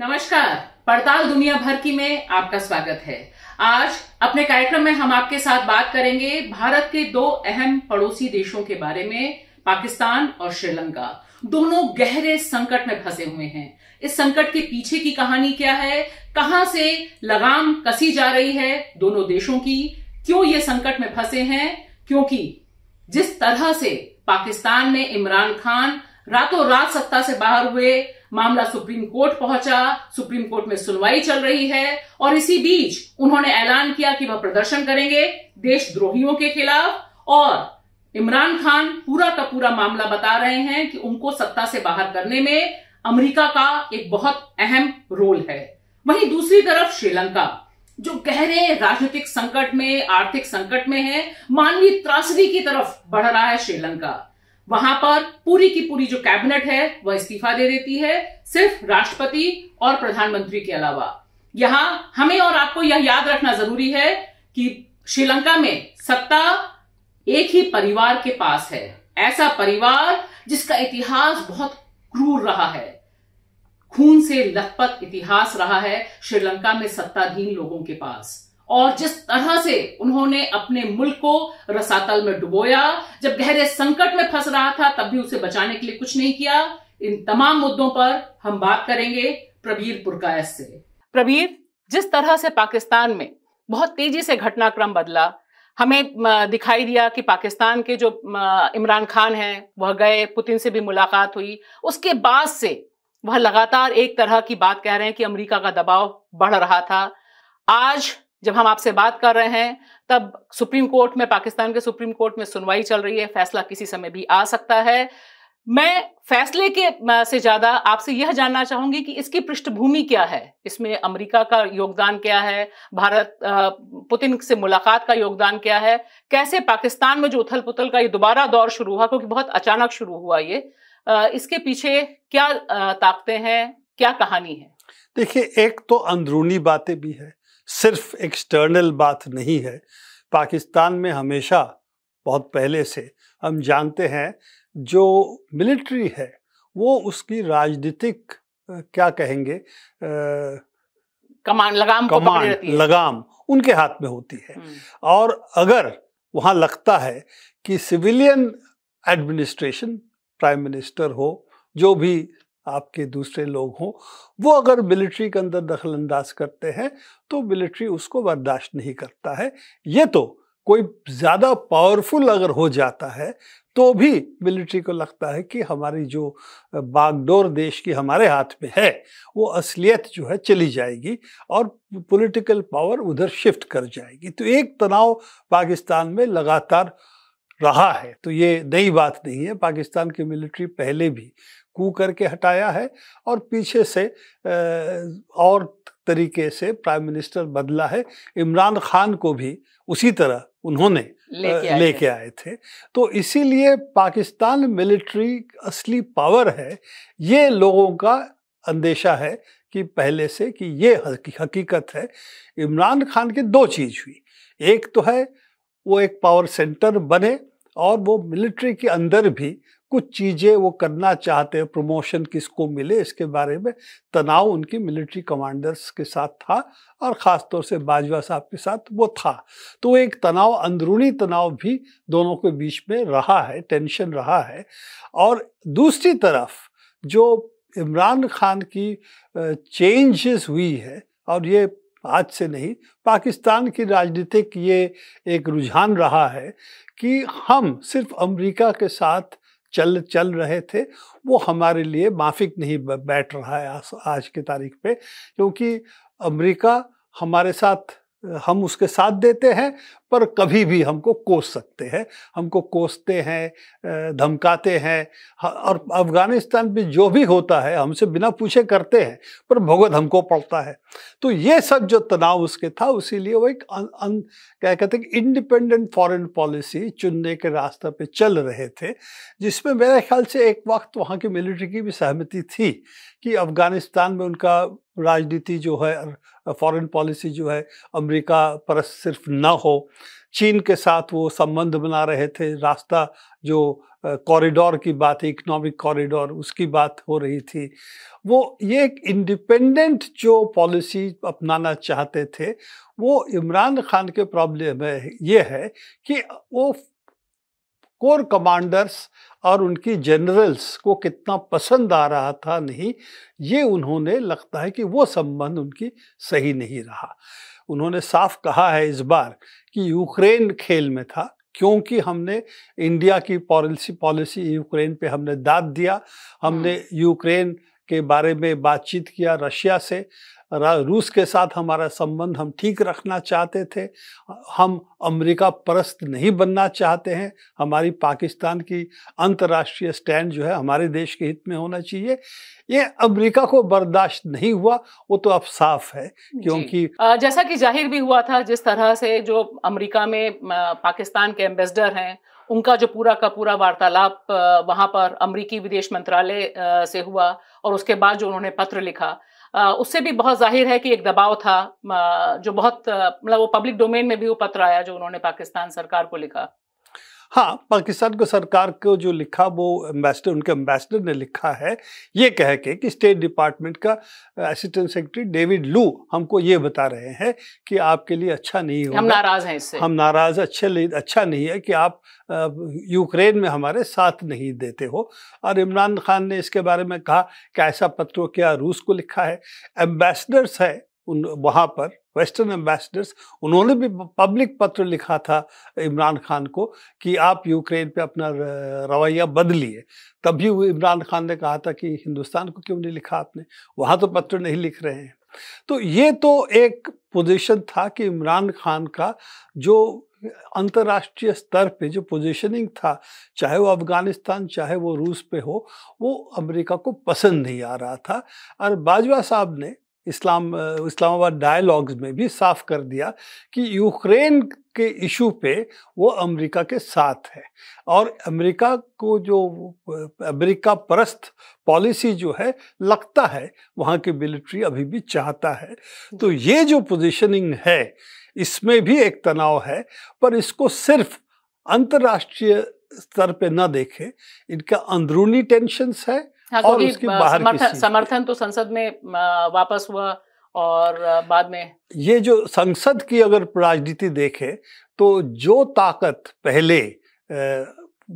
नमस्कार पड़ताल दुनिया भर की में आपका स्वागत है आज अपने कार्यक्रम में हम आपके साथ बात करेंगे भारत के दो अहम पड़ोसी देशों के बारे में पाकिस्तान और श्रीलंका दोनों गहरे संकट में फंसे हुए हैं इस संकट के पीछे की कहानी क्या है कहां से लगाम कसी जा रही है दोनों देशों की क्यों ये संकट में फंसे हैं क्योंकि जिस तरह से पाकिस्तान में इमरान खान रातों रात सत्ता से बाहर हुए मामला सुप्रीम कोर्ट पहुंचा सुप्रीम कोर्ट में सुनवाई चल रही है और इसी बीच उन्होंने ऐलान किया कि वह प्रदर्शन करेंगे देशद्रोहियों के खिलाफ और इमरान खान पूरा का पूरा मामला बता रहे हैं कि उनको सत्ता से बाहर करने में अमेरिका का एक बहुत अहम रोल है वहीं दूसरी तरफ श्रीलंका जो गहरे राजनीतिक संकट में आर्थिक संकट में है मानवीय त्रासदी की तरफ बढ़ रहा है श्रीलंका वहां पर पूरी की पूरी जो कैबिनेट है वह इस्तीफा दे देती है सिर्फ राष्ट्रपति और प्रधानमंत्री के अलावा यहां हमें और आपको यह याद रखना जरूरी है कि श्रीलंका में सत्ता एक ही परिवार के पास है ऐसा परिवार जिसका इतिहास बहुत क्रूर रहा है खून से लथपथ इतिहास रहा है श्रीलंका में सत्ताधीन लोगों के पास और जिस तरह से उन्होंने अपने मुल्क को रसातल में डुबोया जब गहरे संकट में फंस रहा था तब भी उसे बचाने के लिए कुछ नहीं किया इन तमाम मुद्दों पर हम बात करेंगे प्रबीर पुरकायस से प्रबीर जिस तरह से पाकिस्तान में बहुत तेजी से घटनाक्रम बदला हमें दिखाई दिया कि पाकिस्तान के जो इमरान खान हैं वह गए पुतिन से भी मुलाकात हुई उसके बाद से वह लगातार एक तरह की बात कह रहे हैं कि अमेरिका का दबाव बढ़ रहा था आज जब हम आपसे बात कर रहे हैं तब सुप्रीम कोर्ट में पाकिस्तान के सुप्रीम कोर्ट में सुनवाई चल रही है फैसला किसी समय भी आ सकता है मैं फैसले के से ज्यादा आपसे यह जानना चाहूंगी कि इसकी पृष्ठभूमि क्या है इसमें अमेरिका का योगदान क्या है भारत पुतिन से मुलाकात का योगदान क्या है कैसे पाकिस्तान में जो उथल पुथल का ये दोबारा दौर शुरू हुआ क्योंकि बहुत अचानक शुरू हुआ ये इसके पीछे क्या ताकते हैं क्या कहानी है देखिए एक तो अंदरूनी बातें भी है सिर्फ एक्सटर्नल बात नहीं है पाकिस्तान में हमेशा बहुत पहले से हम जानते हैं जो मिलिट्री है वो उसकी राजनीतिक क्या कहेंगे आ, कमान लगाम कमान को रहती है। लगाम उनके हाथ में होती है हम्म। और अगर वहाँ लगता है कि सिविलियन एडमिनिस्ट्रेशन प्राइम मिनिस्टर हो जो भी आपके दूसरे लोग हों वो अगर मिलिट्री के अंदर दखल अंदाज करते हैं तो मिलिट्री उसको बर्दाश्त नहीं करता है ये तो कोई ज़्यादा पावरफुल अगर हो जाता है तो भी मिलिट्री को लगता है कि हमारी जो बागडोर देश की हमारे हाथ में है वो असलियत जो है चली जाएगी और पॉलिटिकल पावर उधर शिफ्ट कर जाएगी तो एक तनाव पाकिस्तान में लगातार रहा है तो ये नई बात नहीं है पाकिस्तान की मिलिट्री पहले भी कू करके हटाया है और पीछे से और तरीके से प्राइम मिनिस्टर बदला है इमरान खान को भी उसी तरह उन्होंने लेके आए, ले थे तो इसीलिए पाकिस्तान मिलिट्री असली पावर है ये लोगों का अंदेशा है कि पहले से कि ये हकीकत है इमरान खान की दो चीज़ हुई एक तो है वो एक पावर सेंटर बने और वो मिलिट्री के अंदर भी कुछ चीज़ें वो करना चाहते हैं प्रमोशन किसको मिले इसके बारे में तनाव उनकी मिलिट्री कमांडर्स के साथ था और ख़ास तौर से बाजवा साहब के साथ वो था तो एक तनाव अंदरूनी तनाव भी दोनों के बीच में रहा है टेंशन रहा है और दूसरी तरफ जो इमरान खान की चेंजेस हुई है और ये आज से नहीं पाकिस्तान की राजनीतिक ये एक रुझान रहा है कि हम सिर्फ अमेरिका के साथ चल चल रहे थे वो हमारे लिए माफिक नहीं बैठ रहा है आज, की तारीख पे क्योंकि अमेरिका हमारे साथ हम उसके साथ देते हैं पर कभी भी हमको कोस सकते हैं हमको कोसते हैं धमकाते हैं और अफगानिस्तान में जो भी होता है हमसे बिना पूछे करते हैं पर भुगत हमको पड़ता है तो ये सब जो तनाव उसके था उसीलिए वो एक अन, अन, क्या कहते हैं इंडिपेंडेंट फॉरेन पॉलिसी चुनने के रास्ते पे चल रहे थे जिसमें मेरे ख्याल से एक वक्त वहाँ की मिलिट्री की भी सहमति थी कि अफगानिस्तान में उनका राजनीति जो है फॉरेन पॉलिसी जो है अमेरिका पर सिर्फ ना हो चीन के साथ वो संबंध बना रहे थे रास्ता जो कॉरिडोर की बात है इकोनॉमिक कॉरिडोर उसकी बात हो रही थी वो ये एक इंडिपेंडेंट जो पॉलिसी अपनाना चाहते थे वो इमरान खान के प्रॉब्लम है ये है कि वो कोर कमांडर्स और उनकी जनरल्स को कितना पसंद आ रहा था नहीं ये उन्होंने लगता है कि वो संबंध उनकी सही नहीं रहा उन्होंने साफ कहा है इस बार कि यूक्रेन खेल में था क्योंकि हमने इंडिया की पॉलिसी पॉलिसी यूक्रेन पे हमने दाद दिया हमने हाँ। यूक्रेन के बारे में बातचीत किया रशिया से रूस के साथ हमारा संबंध हम ठीक रखना चाहते थे हम अमेरिका परस्त नहीं बनना चाहते हैं हमारी पाकिस्तान की अंतर्राष्ट्रीय स्टैंड जो है हमारे देश के हित में होना चाहिए ये अमेरिका को बर्दाश्त नहीं हुआ वो तो अब साफ है क्योंकि जैसा कि जाहिर भी हुआ था जिस तरह से जो अमेरिका में पाकिस्तान के एम्बेसडर हैं उनका जो पूरा का पूरा वार्तालाप वहाँ पर अमरीकी विदेश मंत्रालय से हुआ और उसके बाद जो उन्होंने पत्र लिखा उससे भी बहुत जाहिर है कि एक दबाव था जो बहुत मतलब वो पब्लिक डोमेन में भी वो पत्र आया जो उन्होंने पाकिस्तान सरकार को लिखा हाँ पाकिस्तान को सरकार को जो लिखा वो एम्बेसडर उनके एम्बेसडर ने लिखा है ये कह के कि स्टेट डिपार्टमेंट का असिस्टेंट सेक्रेटरी डेविड लू हमको ये बता रहे हैं कि आपके लिए अच्छा नहीं होगा हम नाराज हैं इससे हम नाराज अच्छे अच्छा नहीं है कि आप यूक्रेन uh, में हमारे साथ नहीं देते हो और इमरान खान ने इसके बारे में कहा कि ऐसा पत्रों क्या रूस को लिखा है एम्बेसडर्स है उन वहाँ पर वेस्टर्न एम्बेसडर्स उन्होंने भी पब्लिक पत्र लिखा था इमरान खान को कि आप यूक्रेन पे अपना रवैया बदलिए तभी वो इमरान खान ने कहा था कि हिंदुस्तान को क्यों नहीं लिखा आपने वहाँ तो पत्र नहीं लिख रहे हैं तो ये तो एक पोजीशन था कि इमरान खान का जो अंतर्राष्ट्रीय स्तर पे जो पोजीशनिंग था चाहे वो अफगानिस्तान चाहे वो रूस पे हो वो अमेरिका को पसंद नहीं आ रहा था और बाजवा साहब ने इस्लाम इस्लामाबाद डायलॉग्स में भी साफ कर दिया कि यूक्रेन के इशू पे वो अमेरिका के साथ है और अमेरिका को जो अमेरिका परस्त पॉलिसी जो है लगता है वहाँ की मिलिट्री अभी भी चाहता है तो ये जो पोजीशनिंग है इसमें भी एक तनाव है पर इसको सिर्फ अंतर्राष्ट्रीय स्तर पे ना देखें इनका अंदरूनी टेंशन्स है हाँ, और उसके बाहर समर्थन, तो संसद में वापस हुआ और बाद में ये जो संसद की अगर राजनीति देखे तो जो ताकत पहले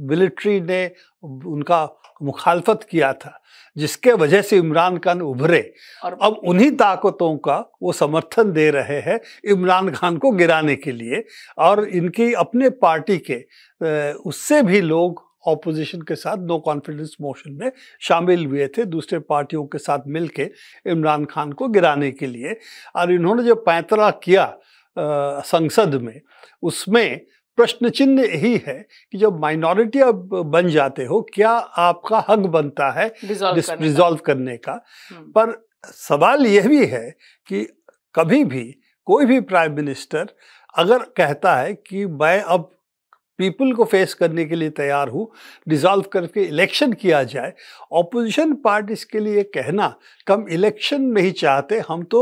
मिलिट्री ने उनका मुखालफत किया था जिसके वजह से इमरान खान उभरे और अब उन्हीं ताकतों का वो समर्थन दे रहे हैं इमरान खान को गिराने के लिए और इनकी अपने पार्टी के उससे भी लोग ऑपोजिशन के साथ नो कॉन्फिडेंस मोशन में शामिल हुए थे दूसरे पार्टियों के साथ मिलके इमरान खान को गिराने के लिए और इन्होंने जो पैंतरा किया आ, संसद में उसमें प्रश्न चिन्ह यही है कि जब माइनॉरिटी आप बन जाते हो क्या आपका हक बनता है रिजॉल्व करने का हम्म। पर सवाल यह भी है कि कभी भी कोई भी प्राइम मिनिस्टर अगर कहता है कि मैं अब पीपल को फेस करने के लिए तैयार हूँ डिज़ॉल्व करके इलेक्शन किया जाए ऑपोजिशन पार्टीज के लिए कहना कम इलेक्शन नहीं चाहते हम तो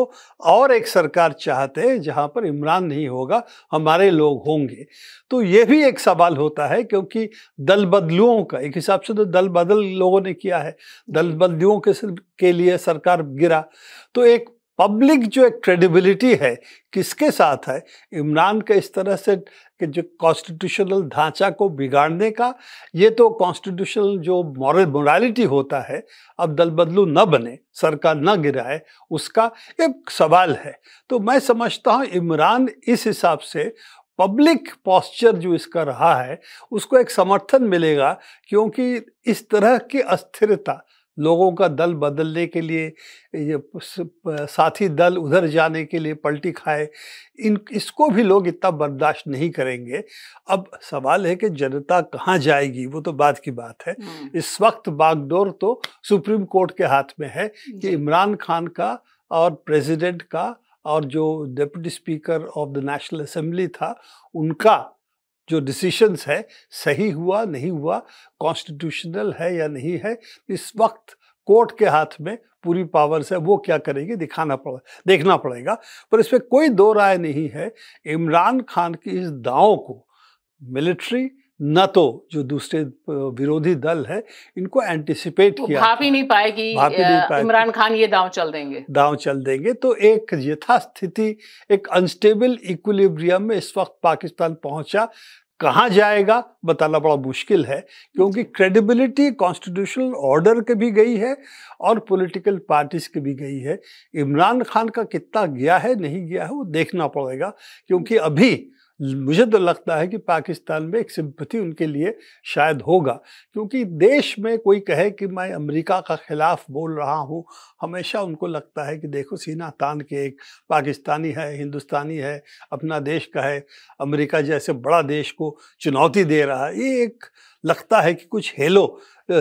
और एक सरकार चाहते हैं जहाँ पर इमरान नहीं होगा हमारे लोग होंगे तो ये भी एक सवाल होता है क्योंकि दल बदलुओं का एक हिसाब से तो दल बदल लोगों ने किया है दल बदलुओं के के लिए सरकार गिरा तो एक पब्लिक जो एक क्रेडिबिलिटी है किसके साथ है इमरान के इस तरह से कि जो कॉन्स्टिट्यूशनल ढांचा को बिगाड़ने का ये तो कॉन्स्टिट्यूशनल जो मॉरल मोरालिटी होता है अब दल बदलू न बने सरकार न गिराए उसका एक सवाल है तो मैं समझता हूँ इमरान इस हिसाब से पब्लिक पॉस्चर जो इसका रहा है उसको एक समर्थन मिलेगा क्योंकि इस तरह की अस्थिरता लोगों का दल बदलने के लिए साथी दल उधर जाने के लिए पलटी खाए इन इसको भी लोग इतना बर्दाश्त नहीं करेंगे अब सवाल है कि जनता कहाँ जाएगी वो तो बाद की बात है हाँ। इस वक्त बागडोर तो सुप्रीम कोर्ट के हाथ में है कि इमरान खान का और प्रेसिडेंट का और जो deputy speaker of the national assembly था उनका जो डिसीशंस है सही हुआ नहीं हुआ कॉन्स्टिट्यूशनल है या नहीं है इस वक्त कोर्ट के हाथ में पूरी पावर्स है वो क्या करेगी दिखाना पड़े देखना पड़ेगा पर इसमें कोई दो राय नहीं है इमरान खान की इस दाव को मिलिट्री न तो जो दूसरे विरोधी दल है इनको एंटिसिपेट तो किया भाप ही नहीं पाए इमरान खान ये दांव चल देंगे दांव चल देंगे तो एक यथास्थिति एक अनस्टेबल इक्विलिब्रियम में इस वक्त पाकिस्तान पहुंचा कहाँ जाएगा बताना बड़ा मुश्किल है क्योंकि क्रेडिबिलिटी कॉन्स्टिट्यूशनल ऑर्डर के भी गई है और पॉलिटिकल पार्टीज के भी गई है इमरान खान का कितना गया है नहीं गया है वो देखना पड़ेगा क्योंकि अभी मुझे तो लगता है कि पाकिस्तान में एक सिंपति उनके लिए शायद होगा क्योंकि देश में कोई कहे कि मैं अमेरिका का खिलाफ बोल रहा हूँ हमेशा उनको लगता है कि देखो सीना तान के एक पाकिस्तानी है हिंदुस्तानी है अपना देश का है अमेरिका जैसे बड़ा देश को चुनौती दे रहा है ये एक लगता है कि कुछ हेलो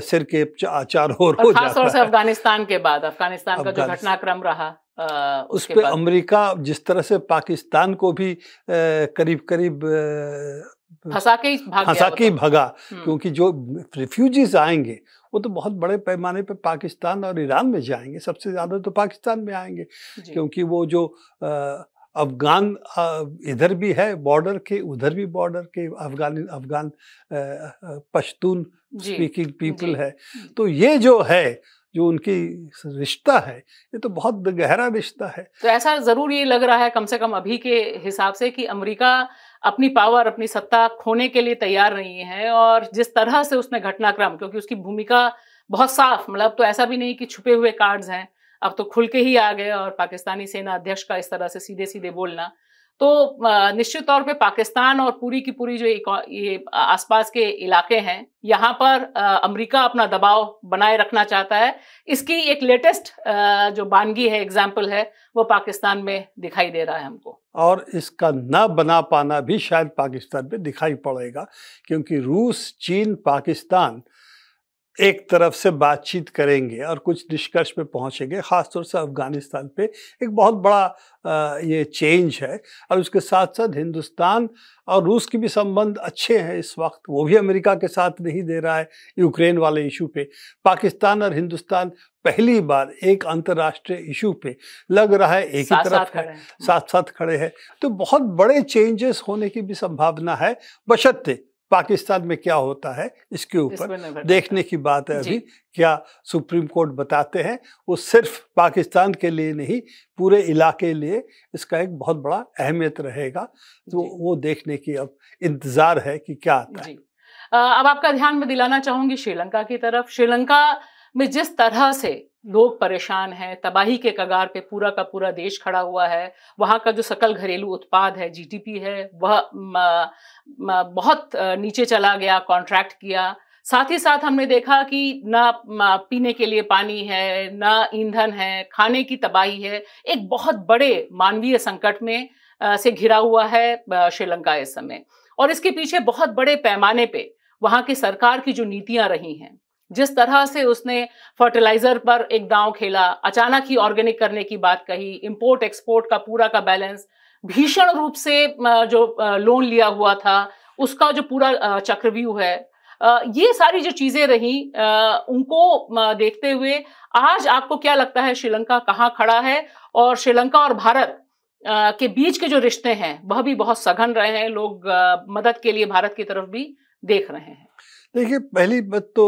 सिर के चार हो जाता है अफगानिस्तान के बाद अफगानिस्तान का जो घटनाक्रम रहा आ, उस पर अमेरिका जिस तरह से पाकिस्तान को भी करीब करीब फंसा के मतलब। भगा हम्म। क्योंकि जो रिफ्यूजीज आएंगे वो तो बहुत बड़े पैमाने पे पाकिस्तान और ईरान में जाएंगे सबसे ज़्यादा तो पाकिस्तान में आएंगे क्योंकि वो जो आ, अफगान इधर भी है बॉर्डर के उधर भी बॉर्डर के Afghan Afghan Pashtun speaking people है हम्म। तो ये जो है जो उनकी रिश्ता है ये तो बहुत गहरा रिश्ता है तो ऐसा ज़रूर ये लग रहा है कम से कम अभी के हिसाब से कि अमेरिका अपनी पावर अपनी सत्ता खोने के लिए तैयार नहीं है और जिस तरह से उसने घटनाक्रम क्योंकि उसकी भूमिका बहुत साफ मतलब तो ऐसा भी नहीं कि छुपे हुए कार्ड्स हैं अब तो खुल के ही आ गए और पाकिस्तानी सेना अध्यक्ष का इस तरह से सीधे सीधे बोलना तो निश्चित तौर पे पाकिस्तान और पूरी की पूरी जो ये आसपास के इलाके हैं यहाँ पर अमेरिका अपना दबाव बनाए रखना चाहता है इसकी एक लेटेस्ट जो बानगी है एग्जाम्पल है वो पाकिस्तान में दिखाई दे रहा है हमको और इसका न बना पाना भी शायद पाकिस्तान पर दिखाई पड़ेगा क्योंकि रूस चीन पाकिस्तान एक तरफ से बातचीत करेंगे और कुछ निष्कर्ष पे पहुंचेंगे ख़ासतौर से अफ़गानिस्तान पे एक बहुत बड़ा ये चेंज है और उसके साथ साथ हिंदुस्तान और रूस के भी संबंध अच्छे हैं इस वक्त वो भी अमेरिका के साथ नहीं दे रहा है यूक्रेन वाले इशू पे पाकिस्तान और हिंदुस्तान पहली बार एक अंतर्राष्ट्रीय इशू पे लग रहा है एक ही तरफ है साथ साथ खड़े हैं तो बहुत बड़े चेंजेस होने की भी संभावना है बशर्ते पाकिस्तान में क्या होता है इसके ऊपर देखने की बात है अभी क्या सुप्रीम कोर्ट बताते हैं वो सिर्फ पाकिस्तान के लिए नहीं पूरे इलाके लिए इसका एक बहुत बड़ा अहमियत रहेगा तो वो देखने की अब इंतज़ार है कि क्या आता है अब आपका ध्यान में दिलाना चाहूंगी श्रीलंका की तरफ श्रीलंका में जिस तरह से लोग परेशान हैं तबाही के कगार पे पूरा का पूरा देश खड़ा हुआ है वहाँ का जो सकल घरेलू उत्पाद है जीडीपी है वह म, म, बहुत नीचे चला गया कॉन्ट्रैक्ट किया साथ ही साथ हमने देखा कि ना पीने के लिए पानी है ना ईंधन है खाने की तबाही है एक बहुत बड़े मानवीय संकट में से घिरा हुआ है श्रीलंका इस समय और इसके पीछे बहुत बड़े पैमाने पे वहाँ की सरकार की जो नीतियाँ रही हैं जिस तरह से उसने फर्टिलाइजर पर एक दांव खेला अचानक ही ऑर्गेनिक करने की बात कही इंपोर्ट एक्सपोर्ट का पूरा का बैलेंस भीषण रूप से जो लोन लिया हुआ था उसका जो पूरा चक्रव्यूह है ये सारी जो चीजें रही उनको देखते हुए आज आपको क्या लगता है श्रीलंका कहाँ खड़ा है और श्रीलंका और भारत के बीच के जो रिश्ते हैं वह भी बहुत सघन रहे हैं लोग मदद के लिए भारत की तरफ भी देख रहे हैं देखिए पहली बात तो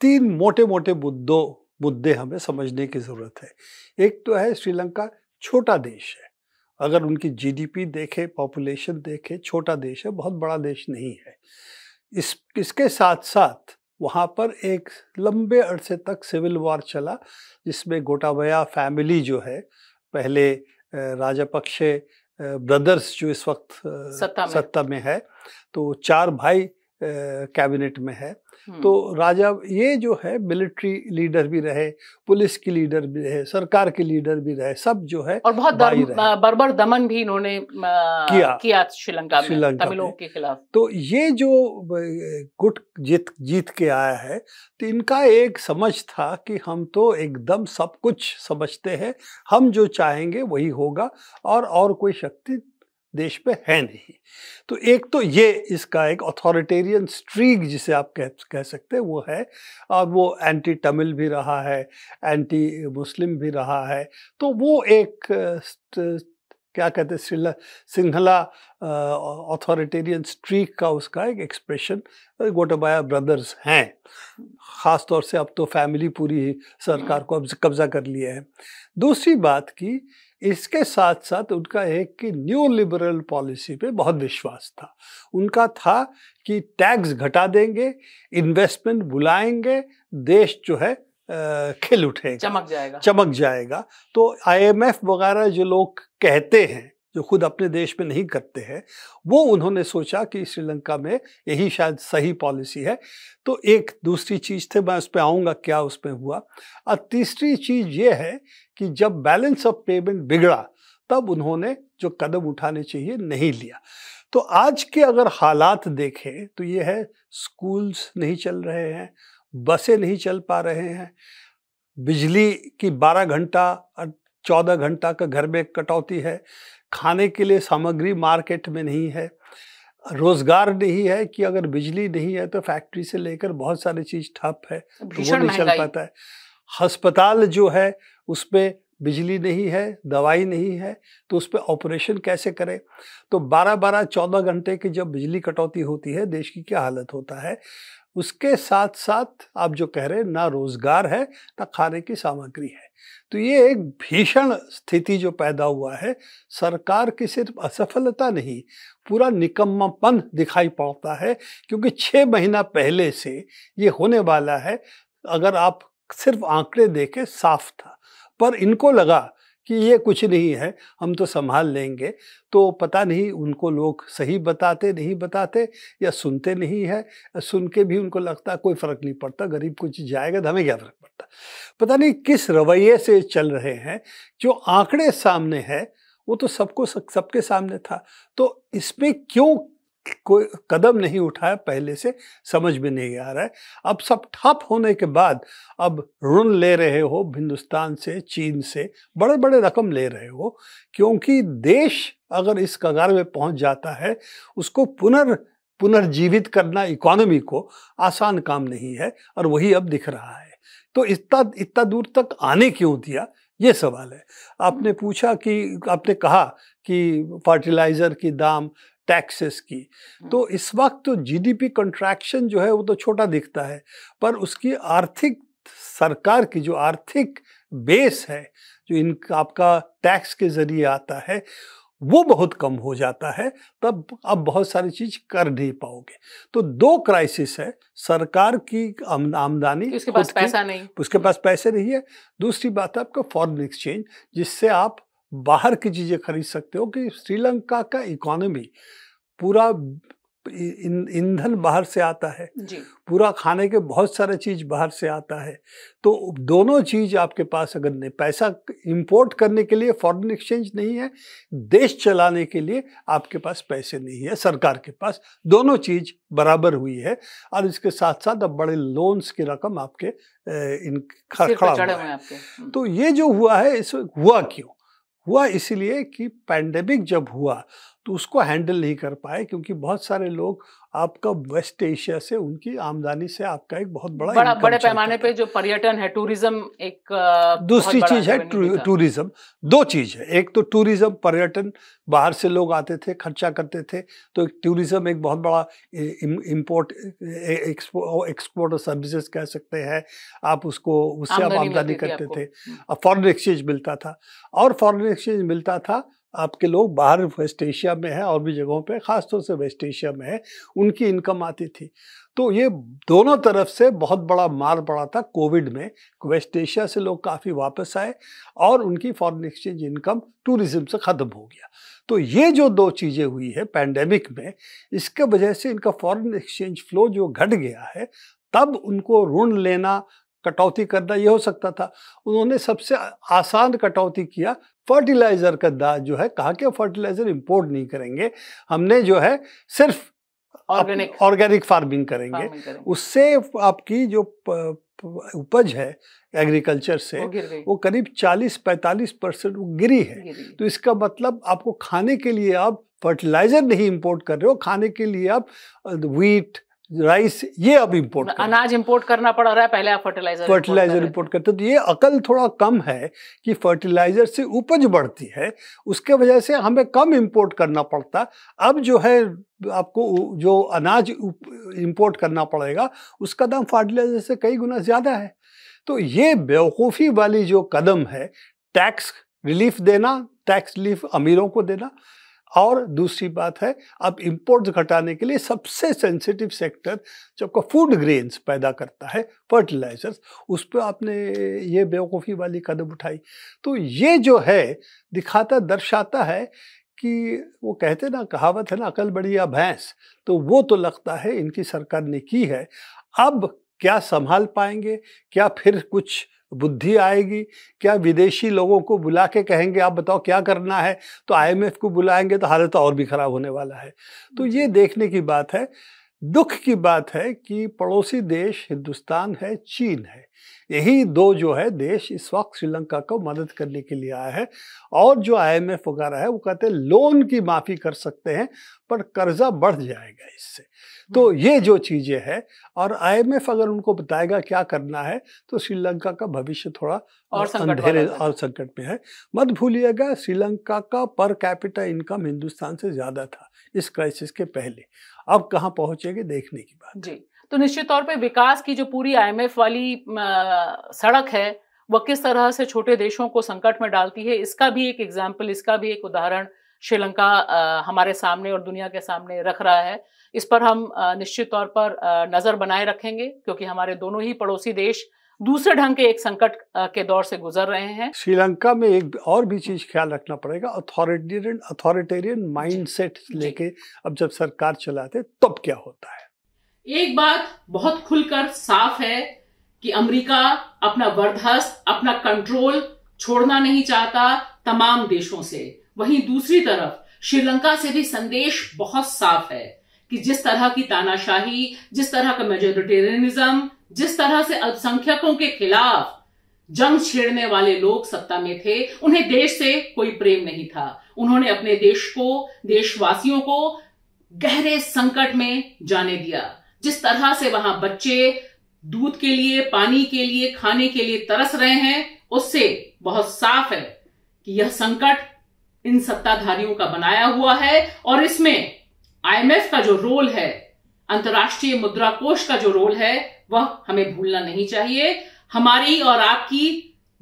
तीन मोटे मोटे मुद्दों मुद्दे हमें समझने की ज़रूरत है एक तो है श्रीलंका छोटा देश है अगर उनकी जीडीपी देखे पॉपुलेशन देखे छोटा देश है बहुत बड़ा देश नहीं है इस इसके साथ साथ वहाँ पर एक लंबे अरसे तक सिविल वॉर चला जिसमें गोटाबया फैमिली जो है पहले राजापक्षे ब्रदर्स जो इस वक्त सत्ता में, सत्ता में है तो चार भाई कैबिनेट में है हम्म। तो राजा ये जो है मिलिट्री लीडर भी रहे पुलिस की लीडर भी रहे सरकार के लीडर भी रहे सब जो है और बहुत बर्बर दमन भी इन्होंने किया किया श्रीलंका श्रीलंका के खिलाफ तो ये जो गुट जीत जीत के आया है तो इनका एक समझ था कि हम तो एकदम सब कुछ समझते हैं हम जो चाहेंगे वही होगा और और कोई शक्ति देश पे है नहीं तो एक तो ये इसका एक अथॉरिटेरियन स्ट्रीक जिसे आप कह कह सकते हैं वो है और वो एंटी तमिल भी रहा है एंटी मुस्लिम भी रहा है तो वो एक क्या कहते हैं सिंघला अथॉरिटेरियन स्ट्रीक का उसका एक एक्सप्रेशन गोटाबाया ब्रदर्स हैं ख़ास तौर से अब तो फैमिली पूरी सरकार को अब कब्ज़ा कर लिए है दूसरी बात की इसके साथ साथ उनका एक कि न्यू लिबरल पॉलिसी पे बहुत विश्वास था उनका था कि टैक्स घटा देंगे इन्वेस्टमेंट बुलाएंगे देश जो है खिल उठेगा चमक जाएगा चमक जाएगा तो आईएमएफ वगैरह जो लोग कहते हैं जो खुद अपने देश में नहीं करते हैं वो उन्होंने सोचा कि श्रीलंका में यही शायद सही पॉलिसी है तो एक दूसरी चीज़ थे मैं उस पर आऊँगा क्या उसमें हुआ और तीसरी चीज़ ये है कि जब बैलेंस ऑफ पेमेंट बिगड़ा तब उन्होंने जो कदम उठाने चाहिए नहीं लिया तो आज के अगर हालात देखें तो ये है स्कूल्स नहीं चल रहे हैं बसें नहीं चल पा रहे हैं बिजली की 12 घंटा और 14 घंटा का घर में कटौती है खाने के लिए सामग्री मार्केट में नहीं है रोजगार नहीं है कि अगर बिजली नहीं है तो फैक्ट्री से लेकर बहुत सारी चीज ठप है तो वो नहीं चल पाता है अस्पताल जो है उसमें बिजली नहीं है दवाई नहीं है तो उस पर ऑपरेशन कैसे करें तो 12 बारह चौदह घंटे की जब बिजली कटौती होती है देश की क्या हालत होता है उसके साथ साथ आप जो कह रहे हैं ना रोज़गार है ना खाने की सामग्री है तो ये एक भीषण स्थिति जो पैदा हुआ है सरकार की सिर्फ असफलता नहीं पूरा निकम्मापन दिखाई पड़ता है क्योंकि छः महीना पहले से ये होने वाला है अगर आप सिर्फ आंकड़े देखे साफ था पर इनको लगा कि ये कुछ नहीं है हम तो संभाल लेंगे तो पता नहीं उनको लोग सही बताते नहीं बताते या सुनते नहीं है सुन के भी उनको लगता कोई फ़र्क नहीं पड़ता गरीब कुछ जाएगा तो हमें क्या फ़र्क पड़ता पता नहीं किस रवैये से चल रहे हैं जो आंकड़े सामने है वो तो सबको सबके सामने था तो इसमें क्यों कोई कदम नहीं उठाया पहले से समझ में नहीं आ रहा है अब सब ठप होने के बाद अब ऋण ले रहे हो हिंदुस्तान से चीन से बड़े बड़े रकम ले रहे हो क्योंकि देश अगर इस कगार में पहुंच जाता है उसको पुनर् पुनर्जीवित करना इकोनॉमी को आसान काम नहीं है और वही अब दिख रहा है तो इतना इतना दूर तक आने क्यों दिया ये सवाल है आपने पूछा कि आपने कहा कि फर्टिलाइज़र की दाम टैक्सेस की तो हम्म। इस वक्त तो जीडीपी कंट्रैक्शन जो है वो तो छोटा दिखता है पर उसकी आर्थिक सरकार की जो आर्थिक बेस है जो इन आपका टैक्स के ज़रिए आता है वो बहुत कम हो जाता है तब आप बहुत सारी चीज कर नहीं पाओगे तो दो क्राइसिस है सरकार की आमदनी उसके पास पैसा नहीं उसके हम्म। पास पैसे नहीं है दूसरी बात है आपका फॉरेन एक्सचेंज जिससे आप बाहर की चीज़ें खरीद सकते हो कि श्रीलंका का इकोनॉमी पूरा ईंधन बाहर से आता है पूरा खाने के बहुत सारे चीज़ बाहर से आता है तो दोनों चीज़ आपके पास अगर नहीं पैसा इंपोर्ट करने के लिए फॉरेन एक्सचेंज नहीं है देश चलाने के लिए आपके पास पैसे नहीं है सरकार के पास दोनों चीज़ बराबर हुई है और इसके साथ साथ अब बड़े लोन्स की रकम आपके इन खड़ा हुआ है हम्म। तो ये जो हुआ है इस हुआ क्यों हुआ इसलिए कि पैंडेमिक जब हुआ तो उसको हैंडल नहीं कर पाए क्योंकि बहुत सारे लोग आपका वेस्ट एशिया से उनकी आमदनी से आपका एक बहुत बड़ा बड़ा बड़े पैमाने पे जो पर्यटन है टूरिज्म एक दूसरी चीज है टूरिज्म दो चीज है एक तो टूरिज्म पर्यटन बाहर से लोग आते थे खर्चा करते थे तो एक टूरिज्म एक बहुत बड़ा इम्पोर्ट एक्सपोर्ट और सर्विसेज कह सकते हैं आप उसको उससे आप आमदनी करते थे फॉरन हम्म। एक्सचेंज मिलता था और फॉरन एक्सचेंज मिलता था आपके लोग बाहर वेस्ट एशिया में हैं और भी जगहों पे ख़ासतौर से वेस्ट एशिया में है उनकी इनकम आती थी तो ये दोनों तरफ से बहुत बड़ा मार पड़ा था कोविड में वेस्ट एशिया से लोग काफ़ी वापस आए और उनकी फॉरेन एक्सचेंज इनकम टूरिज्म से ख़त्म हो गया तो ये जो दो चीज़ें हुई है पैंडेमिक में इसके वजह से इनका फॉरेन एक्सचेंज फ्लो जो घट गया है तब उनको ऋण लेना कटौती करना ये हो सकता था उन्होंने सबसे आसान कटौती किया फर्टिलाइज़र का दा जो है कहा कि फर्टिलाइज़र इम्पोर्ट नहीं करेंगे हमने जो है सिर्फ ऑर्गेनिक ऑर्गेनिक फार्मिंग करेंगे, उससे आपकी जो उपज है एग्रीकल्चर से वो, वो करीब 40-45 परसेंट गिरी है गिरी। तो इसका मतलब आपको खाने के लिए आप फर्टिलाइज़र नहीं इंपोर्ट कर रहे हो खाने के लिए आप वीट राइस ये अब इम्पोर्ट मतलब अनाज इम्पोर्ट करना पड़ रहा है पहले आप फर्टिलाइजर फर्टिलाइजर इम्पोर्ट करते तो ये अकल थोड़ा कम है कि फर्टिलाइजर से उपज बढ़ती है उसके वजह से हमें कम इम्पोर्ट करना पड़ता अब जो है आपको जो अनाज इम्पोर्ट करना पड़ेगा उसका दाम फर्टिलाइजर से कई गुना ज़्यादा है तो ये बेवकूफ़ी वाली जो कदम है टैक्स रिलीफ देना टैक्स रिलीफ अमीरों को देना और दूसरी बात है अब इम्पोर्ट घटाने के लिए सबसे सेंसिटिव सेक्टर जो आपका फूड ग्रेन्स पैदा करता है फर्टिलाइजर्स उस पर आपने ये बेवकूफ़ी वाली कदम उठाई तो ये जो है दिखाता दर्शाता है कि वो कहते ना कहावत है ना अकल बड़ी या भैंस तो वो तो लगता है इनकी सरकार ने की है अब क्या संभाल पाएंगे क्या फिर कुछ बुद्धि आएगी क्या विदेशी लोगों को बुला के कहेंगे आप बताओ क्या करना है तो आईएमएफ को बुलाएंगे तो हालत और भी ख़राब होने वाला है तो ये देखने की बात है दुख की बात है कि पड़ोसी देश हिंदुस्तान है चीन है यही दो जो है देश इस वक्त श्रीलंका को मदद करने के लिए आया है और जो आईएमएफ वगैरह है वो कहते हैं लोन की माफ़ी कर सकते हैं पर कर्जा बढ़ जाएगा इससे तो हम्म। ये जो चीज़ें हैं और आईएमएफ अगर उनको बताएगा क्या करना है तो श्रीलंका का भविष्य थोड़ा और अंधेरे और संकट में है मत भूलिएगा श्रीलंका का पर कैपिटल इनकम हिंदुस्तान से ज़्यादा था इस क्राइसिस के पहले अब कहाँ पहुंचेगे देखने की बात जी तो निश्चित तौर पर विकास की जो पूरी आई वाली सड़क है वह किस तरह से छोटे देशों को संकट में डालती है इसका भी एक एग्जाम्पल इसका भी एक उदाहरण श्रीलंका हमारे सामने और दुनिया के सामने रख रहा है इस पर हम निश्चित तौर पर नज़र बनाए रखेंगे क्योंकि हमारे दोनों ही पड़ोसी देश दूसरे ढंग के एक संकट के दौर से गुजर रहे हैं श्रीलंका में एक और भी चीज ख्याल रखना पड़ेगा अथॉरिटेरियन अथॉरिटेरियन माइंडसेट लेके अब जब सरकार चलाते तब तो क्या होता है एक बात बहुत खुलकर साफ है कि अमेरिका अपना वर्धस्त अपना कंट्रोल छोड़ना नहीं चाहता तमाम देशों से वहीं दूसरी तरफ श्रीलंका से भी संदेश बहुत साफ है कि जिस तरह की तानाशाही जिस तरह का मेजोरिटेरियनिज्म जिस तरह से अल्पसंख्यकों के खिलाफ जंग छेड़ने वाले लोग सत्ता में थे उन्हें देश से कोई प्रेम नहीं था उन्होंने अपने देश को देशवासियों को गहरे संकट में जाने दिया जिस तरह से वहां बच्चे दूध के लिए पानी के लिए खाने के लिए तरस रहे हैं उससे बहुत साफ है कि यह संकट इन सत्ताधारियों का बनाया हुआ है और इसमें आईएमएफ का जो रोल है अंतर्राष्ट्रीय मुद्रा कोष का जो रोल है वह हमें भूलना नहीं चाहिए हमारी और आपकी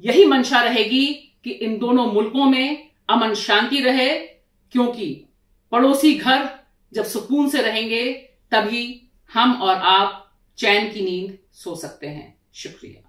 यही मंशा रहेगी कि इन दोनों मुल्कों में अमन शांति रहे क्योंकि पड़ोसी घर जब सुकून से रहेंगे तभी हम और आप चैन की नींद सो सकते हैं शुक्रिया